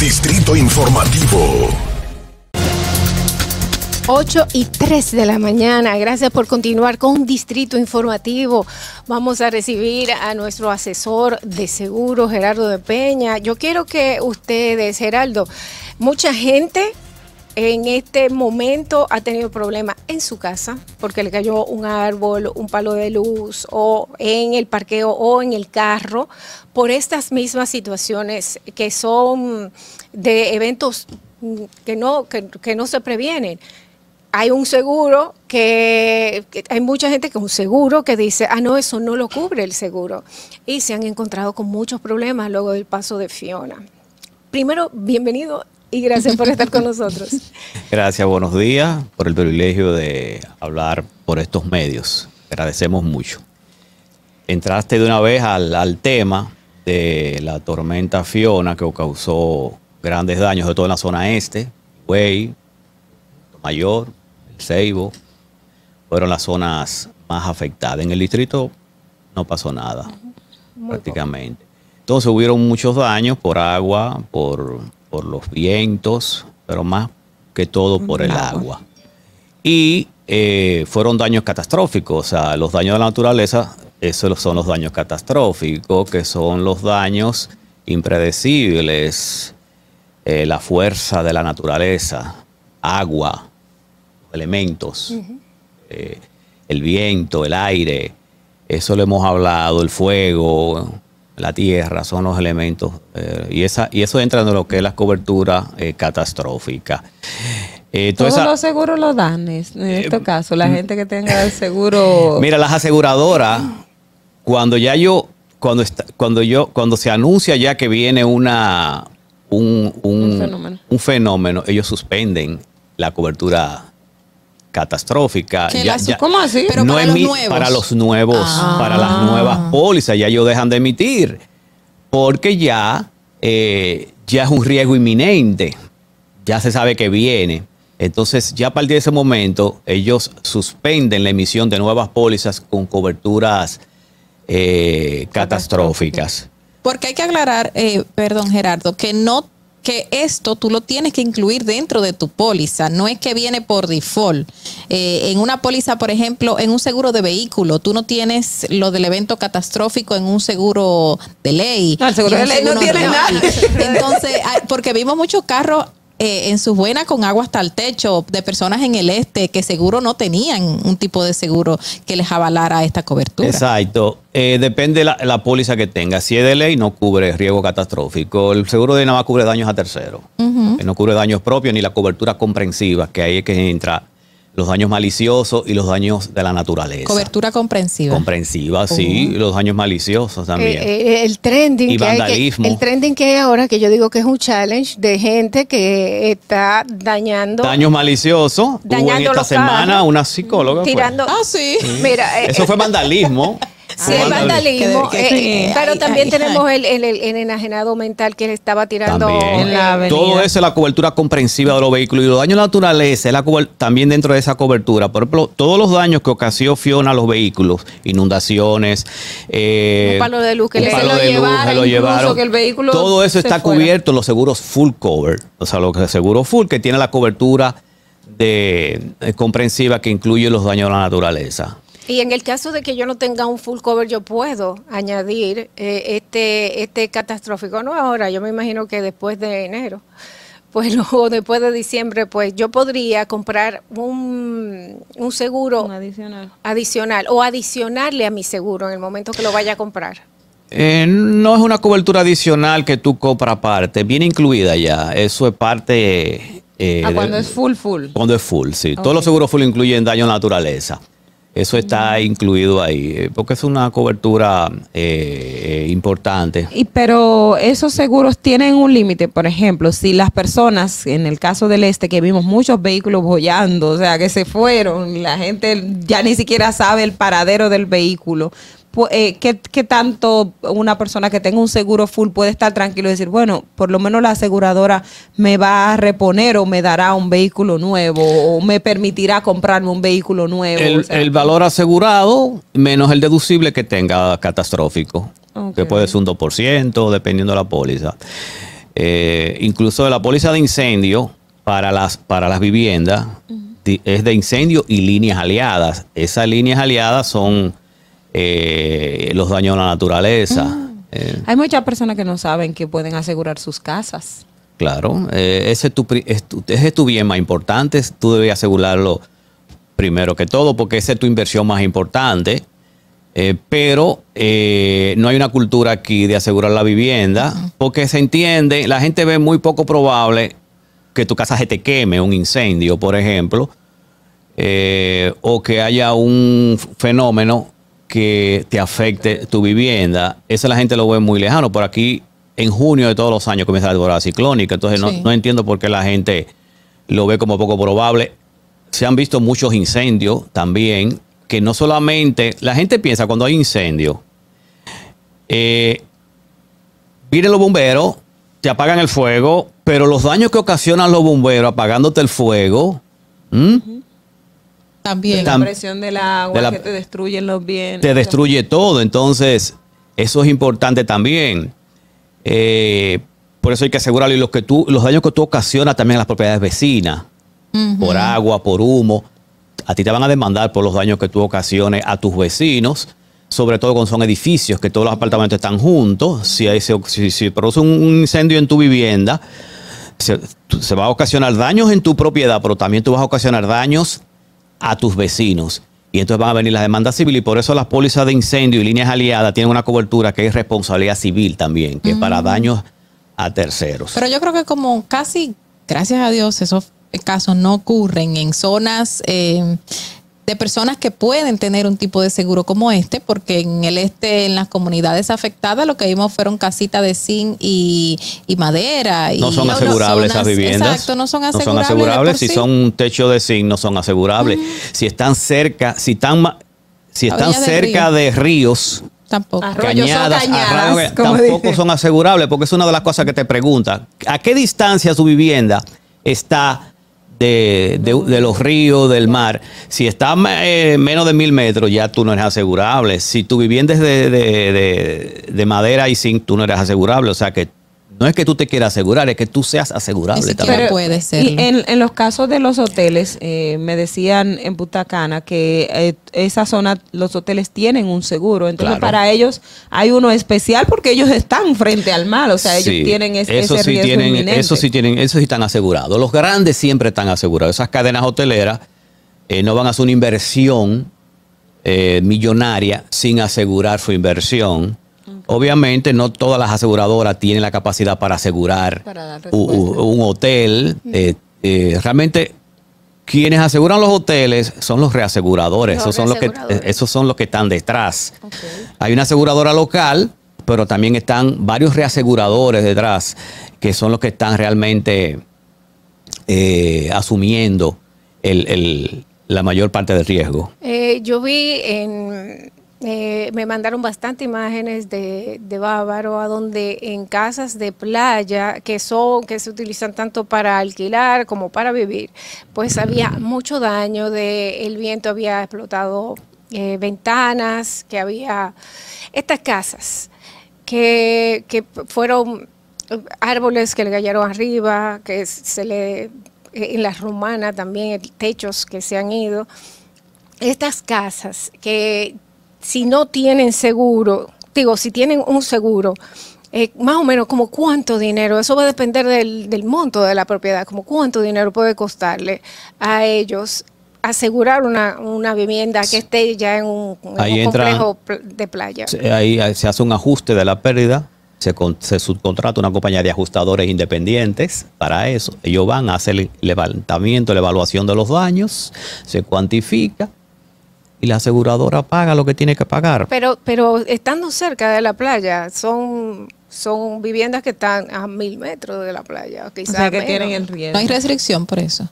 Distrito Informativo. 8 y 3 de la mañana. Gracias por continuar con Distrito Informativo. Vamos a recibir a nuestro asesor de seguro Gerardo de Peña. Yo quiero que ustedes, Gerardo, mucha gente en este momento ha tenido problemas en su casa porque le cayó un árbol, un palo de luz o en el parqueo o en el carro por estas mismas situaciones que son de eventos mm, que no, que, no se previenen. Hay un seguro que, hay mucha gente con un seguro que dice, ah, no, eso no lo cubre el seguro. Y se han encontrado con muchos problemas luego del paso de Fiona. Primero, bienvenido y gracias por estar con nosotros. Gracias, buenos días por el privilegio de hablar por estos medios. Agradecemos mucho. Entraste de una vez al, tema de la tormenta Fiona que causó grandes daños, sobre todo en la zona este, Huey, Mayor, El Ceibo, fueron las zonas más afectadas. En el distrito no pasó nada, prácticamente. Entonces hubieron muchos daños por agua, por por los vientos, pero más que todo por el agua. Y eh, fueron daños catastróficos, o sea, los daños de la naturaleza, esos son los daños catastróficos, que son los daños impredecibles, eh, la fuerza de la naturaleza, agua, elementos, eh, el viento, el aire, eso lo hemos hablado, el fuego, la tierra, son los elementos, eh, y, esa, y eso entra en lo que es la cobertura eh, catastrófica. Eh, Todos los seguros los dan, en este caso, la mm, gente que tenga el seguro. Mira, las aseguradoras, cuando ya yo, cuando, está, cuando yo, cuando se anuncia ya que viene una, un, un fenómeno, ellos suspenden la cobertura catastrófica. ¿Cómo así? Pero para, los nuevos. Ah. para las nuevas pólizas, ya ellos dejan de emitir, porque ya, eh, ya es un riesgo inminente, ya se sabe que viene. Entonces, ya a partir de ese momento, ellos suspenden la emisión de nuevas pólizas con coberturas eh, catastróficas. Porque hay que aclarar, eh, perdón Gerardo, que no que esto tú lo tienes que incluir dentro de tu póliza, no es que viene por default. Eh, en una póliza, por ejemplo, en un seguro de vehículo, tú no tienes lo del evento catastrófico en un seguro de ley. No, el seguro de ley no tiene nada. Entonces, porque vimos muchos carros eh, en sus buenas con agua hasta el techo, de personas en el este que seguro no tenían un tipo de seguro que les avalara esta cobertura. Exacto. Eh, depende la, la póliza que tenga. Si es de ley, no cubre riesgo catastrófico. El seguro de nada cubre daños a terceros. Eh, no cubre daños propios ni la cobertura comprensiva, que ahí es que entra los daños maliciosos y los daños de la naturaleza. Cobertura comprensiva. Comprensiva, oh. sí, los daños maliciosos también. Eh, eh, el trending y que vandalismo. el trending que hay ahora, que yo digo que es un challenge de gente que está dañando. Daños maliciosos. Dañando esta semana una psicóloga. Pues. Tirando. Ah, sí. Mira, eso eh, fue vandalismo. Sí, el vandalismo. pero también tenemos El, el, enajenado mental que le estaba tirando en la Todo eso es la cobertura comprensiva de los vehículos y los daños a la naturaleza la también dentro de esa cobertura. Por ejemplo, todos los daños que Fiona a los vehículos, inundaciones, eh, un de luz que, se lo, llevaron, el vehículo todo eso está cubierto los seguros full cover, o sea, los seguros full que tiene la cobertura eh, comprensiva que incluye los daños a la naturaleza. Y en el caso de que yo no tenga un full cover, yo puedo añadir eh, este, este catastrófico, no ahora, yo me imagino que después de enero, pues o después de diciembre, pues yo podría comprar un, seguro adicional. o adicionarle a mi seguro en el momento que lo vaya a comprar. Eh, no es una cobertura adicional que tú compras aparte, viene incluida ya. Eso es parte. Eh, ah, cuando es full, full. Cuando es full, sí. Todos los seguros full incluyen daño a la naturaleza. Eso está incluido ahí, eh, porque es una cobertura eh, eh, importante. Y, pero esos seguros tienen un límite, por ejemplo, si las personas, en el caso del este, que vimos muchos vehículos bollando, o sea, que se fueron, la gente ya ni siquiera sabe el paradero del vehículo, eh, ¿qué, tanto una persona que tenga un seguro full puede estar tranquilo y decir, bueno, por lo menos la aseguradora me va a reponer o me dará un vehículo nuevo o me permitirá comprarme un vehículo nuevo? El, valor asegurado menos el deducible que tenga catastrófico, que puede ser un 2%, dependiendo de la póliza. Eh, incluso la póliza de incendio para las, para las viviendas es de incendio y líneas aliadas. Esas líneas aliadas son eh, los daños a la naturaleza. Ah. Eh. Hay muchas personas que no saben que pueden asegurar sus casas. Claro, eh, ese, es tu, bien más importante, tú debes asegurarlo primero que todo, porque esa es tu inversión más importante. pero no hay una cultura aquí de asegurar la vivienda, porque se entiende, la gente ve muy poco probable que tu casa se te queme, un incendio, por ejemplo, o que haya un fenómeno que te afecte tu vivienda, esa la gente lo ve muy lejano. Por aquí, en junio de todos los años comienza la temporada ciclónica, entonces no, no, entiendo por qué la gente lo ve como poco probable. Se han visto muchos incendios también, que no solamente, la gente piensa cuando hay incendio, eh, vienen los bomberos, te apagan el fuego, pero los daños que ocasionan los bomberos apagándote el fuego, también. La presión del agua, que te destruyen los bienes. Te destruye todo. Entonces, eso es importante también. Eh, por eso hay que asegurarlo. Y los, que tú, los daños que tú ocasionas también a las propiedades vecinas, por agua, por humo, a ti te van a demandar por los daños que tú ocasiones a tus vecinos, sobre todo cuando son edificios, que todos los apartamentos están juntos. Si, hay, si, produce un incendio en tu vivienda, se, se va a ocasionar daños en tu propiedad, pero también tú vas a ocasionar daños a tus vecinos. Y entonces van a venir las demandas civiles y por eso las pólizas de incendio y líneas aliadas tienen una cobertura que es responsabilidad civil también, que para daños a terceros. Pero yo creo que como casi, gracias a Dios, esos casos no ocurren en zonas eh, de personas que pueden tener un tipo de seguro como este, porque en el este, en las comunidades afectadas, lo que vimos fueron casitas de zinc y, madera. No son asegurables esas viviendas. Exacto, no son asegurables. Si son un techo de zinc, no son asegurables. Si están cerca, si están, si están cerca de ríos, tampoco. Cañadas, tampoco son asegurables, porque es una de las cosas que te pregunta ¿A qué distancia su vivienda está de, de, los ríos, del mar. Si está eh, menos de mil metros, ya tú no eres asegurable. Si tu vivienda es de, de madera y zinc, tú no eres asegurable. O sea que no es que tú te quieras asegurar, es que tú seas asegurable también. puede ser. Y en, los casos de los hoteles, eh, me decían en Butacana que eh, esa zona, los hoteles tienen un seguro. Entonces, para ellos hay uno especial porque ellos están frente al mal. O sea, ellos tienen eso ese riesgo tienen, Eso sí tienen, eso sí están asegurados. Los grandes siempre están asegurados. Esas cadenas hoteleras eh, no van a hacer una inversión millonaria sin asegurar su inversión. Obviamente no todas las aseguradoras tienen la capacidad para asegurar un, hotel. Eh, eh, realmente quienes aseguran los hoteles son los reaseguradores, esos, son los que, eh, esos son los que están detrás. Hay una aseguradora local, pero también están varios reaseguradores detrás, que son los que están realmente asumiendo la mayor parte del riesgo. yo vi en, eh, me mandaron bastante imágenes de, de Bávaro, a donde en casas de playa que son, que se utilizan tanto para alquilar como para vivir, pues había mucho daño de el viento había explotado eh, ventanas, que había estas casas que, fueron eh, árboles que le gallaron arriba, que se le en las rumanas también, techos que se han ido estas casas que si no tienen seguro, digo, si tienen un seguro, eh, más o menos como cuánto dinero, eso va a depender del, monto de la propiedad, como cuánto dinero puede costarle a ellos asegurar una, vivienda que esté ya en un, complejo de playa. Ahí, se hace un ajuste de la pérdida, se, se, subcontrata una compañía de ajustadores independientes para eso. Ellos van a hacer el levantamiento, la evaluación de los daños, se cuantifica y la aseguradora paga lo que tiene que pagar. Pero, pero estando cerca de la playa, son, son viviendas que están a mil metros de la playa, quizás. que No hay restricción por eso.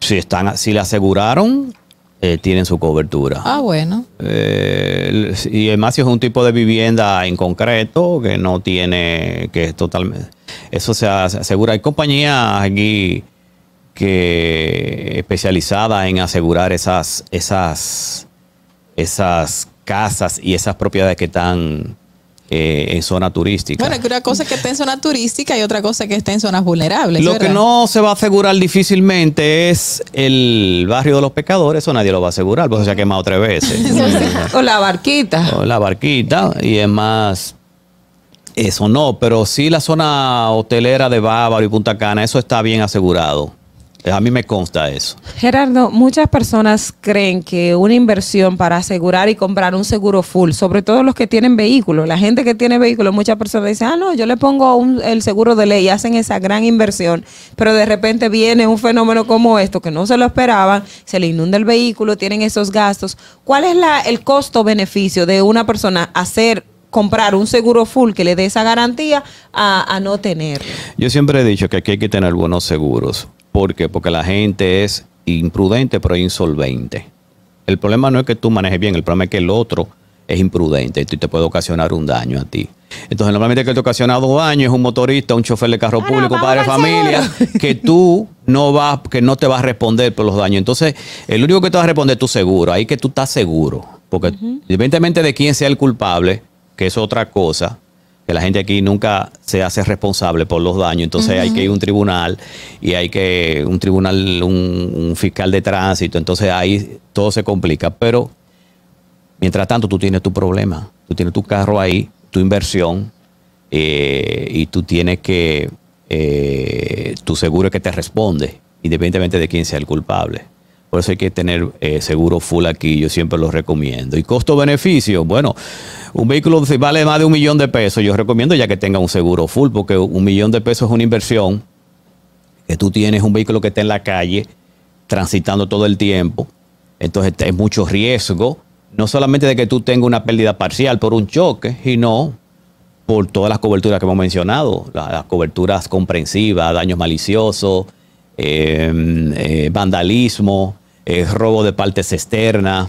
Si, están, si le aseguraron, eh, tienen su cobertura. Ah, bueno. Eh, y además es un tipo de vivienda en concreto que no tiene, que es totalmente... Eso se asegura. Hay compañías aquí que especializadas en asegurar esas, esas esas casas y esas propiedades que están eh, en zona turística. Bueno, que una cosa es que esté en zona turística y otra cosa es que esté en zonas vulnerables. Lo que no se va a asegurar difícilmente es el barrio de los pecadores, eso nadie lo va a asegurar, porque se ha quemado tres veces. o la barquita. O la barquita, y es más, eso no, pero sí la zona hotelera de Bávaro y Punta Cana, eso está bien asegurado. Eh, a mí me consta eso. Gerardo, muchas personas creen que una inversión para asegurar y comprar un seguro full, sobre todo los que tienen vehículos, la gente que tiene vehículos, muchas personas dicen, ah, no, yo le pongo el seguro de ley y hacen esa gran inversión, pero de repente viene un fenómeno como esto que no se lo esperaban, se le inunda el vehículo, tienen esos gastos. ¿Cuál es el costo-beneficio de una persona hacer comprar un seguro full que le dé esa garantía a, a no tener. Yo siempre he dicho que aquí hay que tener buenos seguros, ¿Por qué? Porque la gente es imprudente pero insolvente. El problema no es que tú manejes bien, el problema es que el otro es imprudente y te puede ocasionar un daño a ti. Entonces, normalmente que te ocasiona dos daños es un motorista, un chofer de carro ah, público, padre de familia, que tú no vas, que no te vas a responder por los daños. Entonces, el único que te va a responder es tu seguro, ahí que tú estás seguro. Porque, independientemente de quién sea el culpable, que es otra cosa, la gente aquí nunca se hace responsable por los daños, entonces hay que ir a un tribunal y hay que un tribunal, un, fiscal de tránsito, entonces ahí todo se complica, pero mientras tanto tú tienes tu problema, tú tienes tu carro ahí, tu inversión, eh, y tú tienes que, eh, tu seguro que te responde, independientemente de quién sea el culpable. Por eso hay que tener eh, seguro full aquí, yo siempre lo recomiendo. Y costo-beneficio, bueno, un vehículo si vale más de un millón de pesos, yo recomiendo ya que tenga un seguro full, porque un millón de pesos es una inversión que tú tienes un vehículo que está en la calle transitando todo el tiempo. Entonces es mucho riesgo, no solamente de que tú tengas una pérdida parcial por un choque, sino por todas las coberturas que hemos mencionado, las, coberturas comprensivas, daños maliciosos, eh, eh, vandalismo, es eh, robo de partes externas,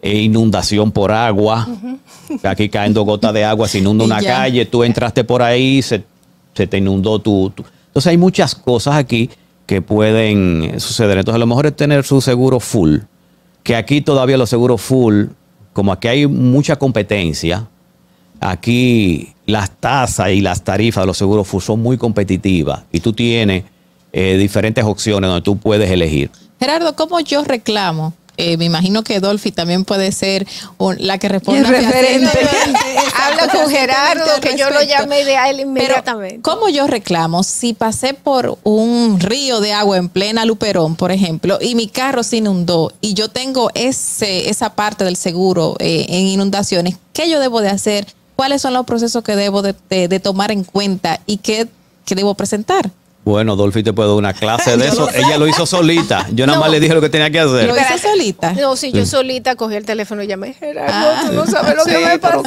e inundación por agua. Aquí cayendo gotas de agua se inunda una calle, tú entraste por ahí, se, te inundó tu, Entonces hay muchas cosas aquí que pueden eh, suceder. Entonces a lo mejor es tener su seguro full, que aquí todavía los seguros full, como aquí hay mucha competencia, aquí las tasas y las tarifas de los seguros full son muy competitivas y tú tienes eh, diferentes opciones donde tú puedes elegir. Gerardo, ¿cómo yo reclamo? Eh, me imagino que Dolphy también puede ser la que responda. referente. Habla con Gerardo, que yo lo llame de él inmediatamente. ¿Cómo yo reclamo si pasé por un río de agua en plena Luperón, por ejemplo, y mi carro se inundó y yo tengo ese, esa parte del seguro eh, en inundaciones? ¿Qué yo debo de hacer? ¿Cuáles son los procesos que debo de, tomar en cuenta y qué, qué debo presentar? Bueno, Dolphy te puedo dar una clase de eso. Ella lo hizo solita. Yo nada más le dije lo que tenía que hacer. ¿Lo hizo solita? No, sí, yo solita cogí el teléfono y llamé. Gerardo, ah. tú no sabes lo que me pasó.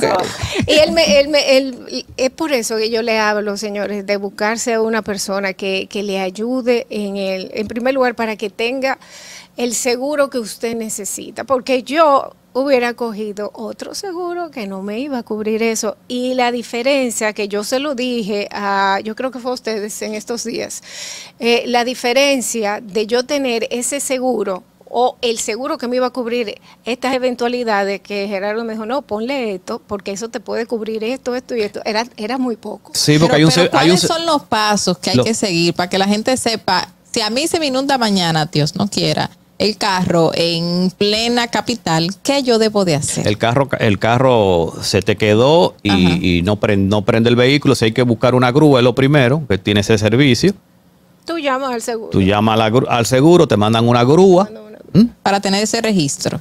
Y él me, él me, él, es por eso que yo le hablo, señores, de buscarse a una persona que, que le ayude en el, en primer lugar, para que tenga el seguro que usted necesita, porque yo hubiera cogido otro seguro que no me iba a cubrir eso. Y la diferencia que yo se lo dije a, yo creo que fue a ustedes en estos días, eh, la diferencia de yo tener ese seguro o el seguro que me iba a cubrir estas eventualidades que Gerardo me dijo, no, ponle esto, porque eso te puede cubrir esto, esto y esto, era, era muy poco. Sí, porque hay un... ¿Cuáles son los pasos que hay que seguir para que la gente sepa, si a mí se me inunda mañana, Dios no quiera, el carro en plena capital, ¿qué yo debo de hacer? El carro, el carro se te quedó y, no, prende, el vehículo, si hay que buscar una grúa, es lo primero, que tiene ese servicio. Tú llamas al seguro. Tú llamas al, seguro, te mandan una grúa. Para tener ese registro.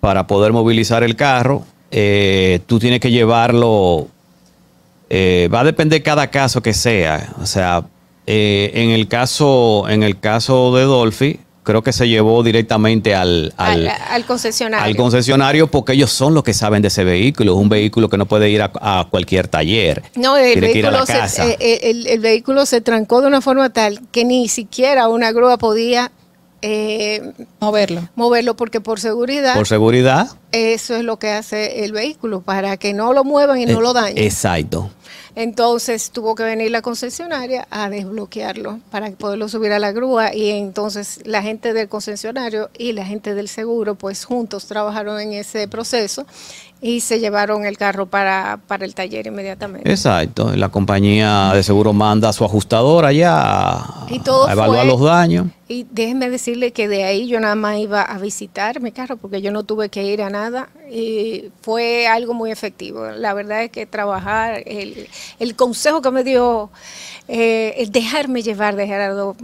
Para poder movilizar el carro, eh, tú tienes que llevarlo. Eh, va a depender cada caso que sea. O sea, eh, en, el caso, en el caso de Dolphy, creo que se llevó directamente al, al, al, concesionario. Al concesionario porque ellos son los que saben de ese vehículo. Es un vehículo que no puede ir a, cualquier taller. No, el vehículo, se, eh, eh, el vehículo se trancó de una forma tal que ni siquiera una grúa podía eh, moverlo. Moverlo, porque por seguridad. Por seguridad. Eso es lo que hace el vehículo, para que no lo muevan y no eh, lo dañen. Exacto. Entonces tuvo que venir la concesionaria a desbloquearlo para poderlo subir a la grúa y entonces la gente del concesionario y la gente del seguro pues juntos trabajaron en ese proceso y se llevaron el carro para, el taller inmediatamente. Exacto. La compañía de seguro manda a su ajustador allá a, evaluar los daños. Y déjenme decirle que de ahí yo nada más iba a visitar mi carro porque yo no tuve que ir a nada. Y fue algo muy efectivo. La verdad es que trabajar, el, consejo que me dio, eh, el dejarme llevar de Gerardo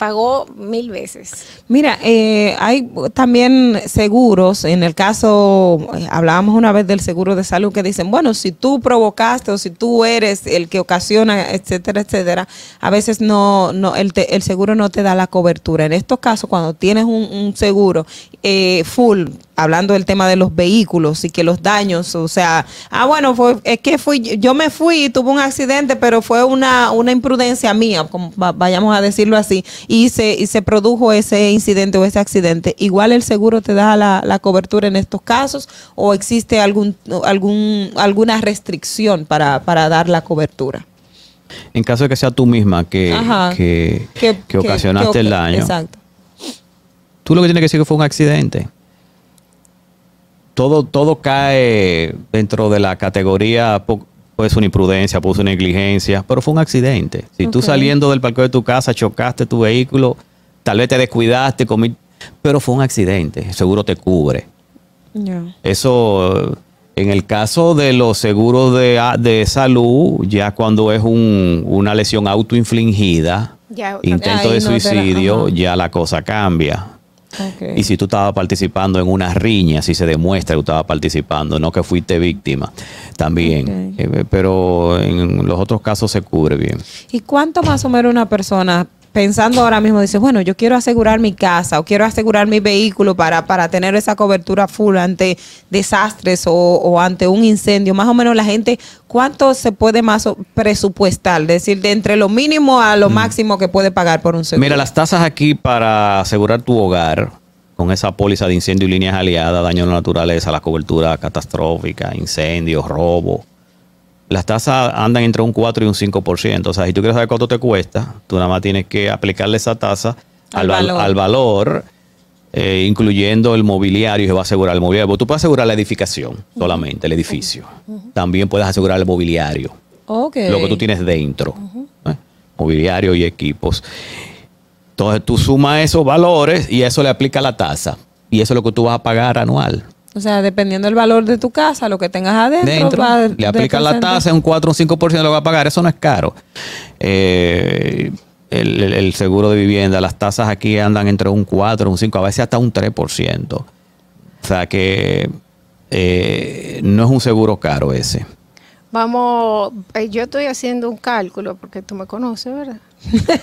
pagó mil veces. Mira, eh, hay también seguros, en el caso, eh, hablábamos una vez del seguro de salud que dicen, bueno, si tú provocaste o si tú eres el que ocasiona, etcétera, etcétera, a veces no, no el, el seguro no te da la cobertura. En estos casos, cuando tienes un, seguro eh, full, hablando del tema de los vehículos y que los daños, o sea, ah, bueno, fue, es que fui, yo me fui, y tuve un accidente, pero fue una, imprudencia mía, como vayamos a decirlo así, y se, y se produjo ese incidente o ese accidente. Igual el seguro te da la, cobertura en estos casos o existe algún, algún, alguna restricción para, dar la cobertura. En caso de que sea tú misma que, ocasionaste el daño. Exacto. Tú lo que tienes que decir que fue un accidente todo, todo cae dentro de la categoría, pues una imprudencia, pues una negligencia, pero fue un accidente. Si tú saliendo del parqueo de tu casa chocaste tu vehículo, tal vez te descuidaste, pero fue un accidente, seguro te cubre. Eso, en el caso de los seguros de, salud, ya cuando es un, una lesión autoinfligida, intento de suicidio, ya la cosa cambia. Y si tú estabas participando en una riña, si se demuestra que tú estabas participando, no que fuiste víctima, también. Eh, pero en los otros casos se cubre bien. ¿Y cuánto más o menos una persona pensando ahora mismo, dices, bueno, yo quiero asegurar mi casa o quiero asegurar mi vehículo para, para tener esa cobertura full ante desastres o, ante un incendio, más o menos la gente, ¿cuánto se puede más presupuestar? Es decir, de entre lo mínimo a lo mm. máximo que puede pagar por un seguro. Mira, las tasas aquí para asegurar tu hogar con esa póliza de incendio y líneas aliadas, daño a la naturaleza, la cobertura catastrófica, incendios, robo, las tasas andan entre un 4 y un 5%. O sea, si tú quieres saber cuánto te cuesta, tú nada más tienes que aplicarle esa tasa al, valor, eh, incluyendo el mobiliario que va a asegurar el mobiliario. Tú puedes asegurar la edificación solamente, el edificio. También puedes asegurar el mobiliario. Okay. Lo que tú tienes dentro. ¿eh? Mobiliario y equipos. Entonces tú sumas esos valores y eso le aplica la tasa. Y eso es lo que tú vas a pagar anual. O sea, dependiendo del valor de tu casa, lo que tengas adentro. le aplican la tasa, un 4 o un 5% lo va a pagar. Eso no es caro. Eh, el, seguro de vivienda, las tasas aquí andan entre un 4, un 5, a veces hasta un 3%. O sea que eh, no es un seguro caro ese. Vamos, eh, yo estoy haciendo un cálculo porque tú me conoces, ¿verdad?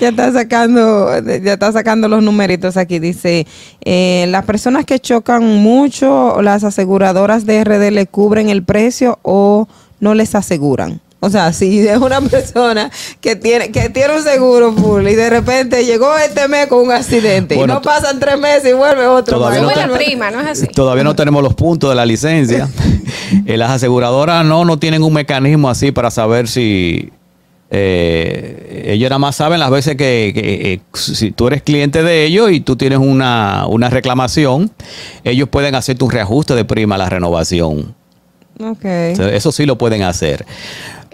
ya está sacando, ya está sacando los numeritos aquí. Dice, eh, las personas que chocan mucho, las aseguradoras de RD le cubren el precio o no les aseguran. O sea, si es una persona que tiene, que tiene un seguro full y de repente llegó este mes con un accidente y no pasan tres meses y vuelve otro. Todavía no, la prima, ¿no es así? todavía no tenemos los puntos de la licencia. Eh, las aseguradoras no, no tienen un mecanismo así para saber si... Eh, ellos nada más saben las veces que, eh, si tú eres cliente de ellos y tú tienes una, reclamación, ellos pueden hacer tu reajuste de prima a la renovación. Okay. eso sí lo pueden hacer.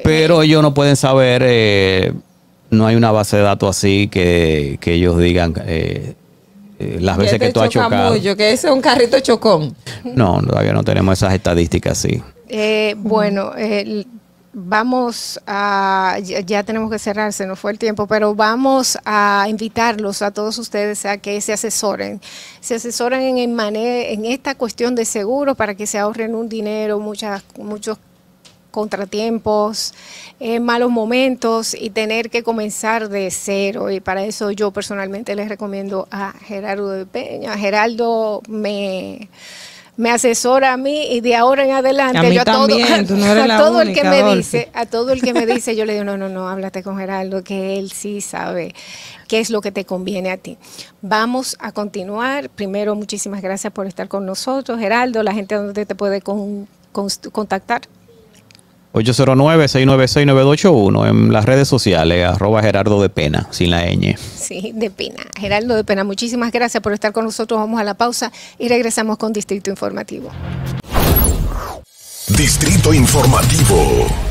Pero ellos no pueden saber, eh, no hay una base de datos así que, ellos digan eh, eh, las veces que tú has chocado. que ese es un carrito chocón. No, todavía no tenemos esas estadísticas así. bueno, vamos a, ya, tenemos que cerrar, se nos fue el tiempo, pero vamos a invitarlos a todos ustedes a que se asesoren, se asesoren en, en esta cuestión de seguro para que se ahorren un dinero, muchas, muchos contratiempos, eh, malos momentos y tener que comenzar de cero. Y para eso yo personalmente les recomiendo a Gerardo de Peña. Gerardo me me asesora a mí y de ahora en adelante a yo a todo, el que me dice, a todo el que me dice, yo le digo, no, no, no, háblate con Geraldo, que él sí sabe qué es lo que te conviene a ti. Vamos a continuar. Primero, muchísimas gracias por estar con nosotros, Geraldo, la gente donde te puede contactar. 809-696-9281 en las redes sociales, arroba Gerardo de Pena, sin la ñ. Sí, de Pena. Gerardo de Pena, muchísimas gracias por estar con nosotros. Vamos a la pausa y regresamos con Distrito Informativo. Distrito Informativo.